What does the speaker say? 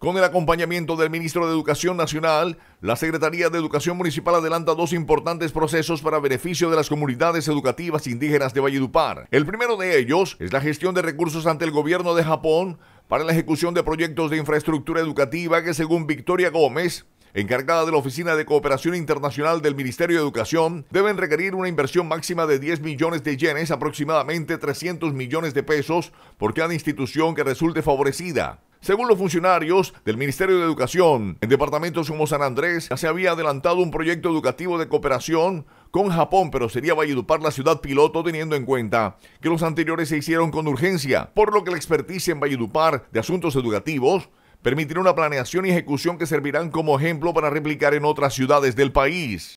Con el acompañamiento del ministro de Educación Nacional, la Secretaría de Educación Municipal adelanta dos importantes procesos para beneficio de las comunidades educativas indígenas de Valledupar. El primero de ellos es la gestión de recursos ante el gobierno de Japón para la ejecución de proyectos de infraestructura educativa que según Victoria Gómez, encargada de la Oficina de Cooperación Internacional del Ministerio de Educación, deben requerir una inversión máxima de 10 millones de yenes, aproximadamente 300 millones de pesos, por cada institución que resulte favorecida. Según los funcionarios del Ministerio de Educación, en departamentos como San Andrés ya se había adelantado un proyecto educativo de cooperación con Japón, pero sería Valledupar la ciudad piloto teniendo en cuenta que los anteriores se hicieron con urgencia, por lo que la experticia en Valledupar de asuntos educativos permitirá una planeación y ejecución que servirán como ejemplo para replicar en otras ciudades del país.